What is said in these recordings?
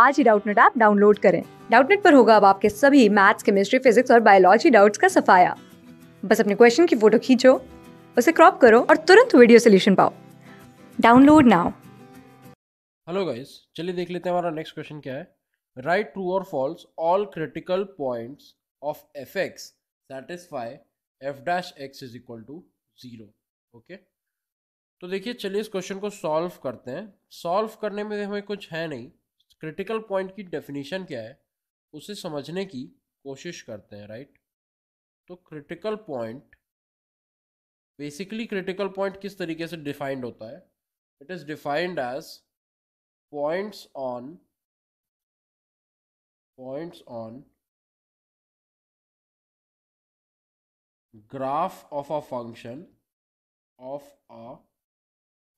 आज ही Doubtnut app download करें डाउटनेट पर होगा अब आपके सभी मैथ्स केमिस्ट्री फिजिक्स और बायोलॉजी डाउट्स का सफाया बस अपने क्वेश्चन की फोटो खींचो उसे क्रॉप करो और तुरंत वीडियो सोल्यूशन पाओ डाउनलोड नाउ हेलो गाइस चलिए देख लेते हैं हमारा नेक्स्ट क्वेश्चन क्या है राइट ट्रू और false all critical points of F X satisfy F dash X is equal to zero okay तो देखिए चलिए इस क्वेश्चन को सॉल्व करते हैं सॉल्व करने में हमें कुछ है नहीं क्रिटिकल पॉइंट की डेफिनेशन क्या है उसे समझने की कोशिश करते हैं राइट तो critical point basically critical point किस तरीके से डिफाइंड होता है it is defined as points on points on graph of a function of a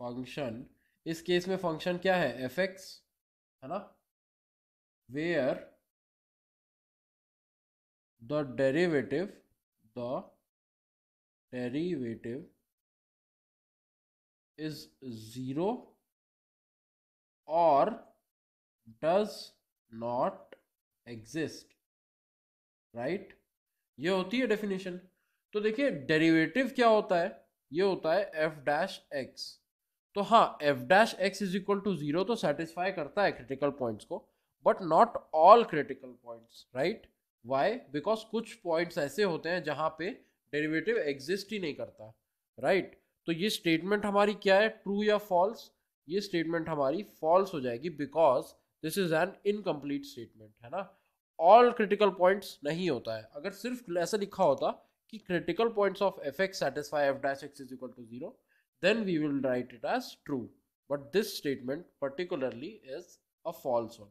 function इस केस में फंक्शन क्या है एफ एक्स है ना where the derivative the derivative is zero or does not exist right ये होती है definition तो देखिए डेरिवेटिव क्या होता है ये होता है एफ डैश एक्स तो हाँ F dash X is equal to zero तो सेटिस्फाई करता है क्रिटिकल पॉइंट्स को but not all critical points right why because कुछ पॉइंट्स ऐसे होते हैं जहाँ पे डेरिवेटिव एग्जिस्ट ही नहीं करता राइट right? तो ये स्टेटमेंट हमारी क्या है ट्रू या फॉल्स ये स्टेटमेंट हमारी फॉल्स हो जाएगी because this is an incomplete statement है ना ऑल क्रिटिकल पॉइंट्स नहीं होता है अगर सिर्फ ऐसा लिखा होता कि critical points of F X satisfy F dash X is equal to zero then we will write it as true but this statement particularly is a false one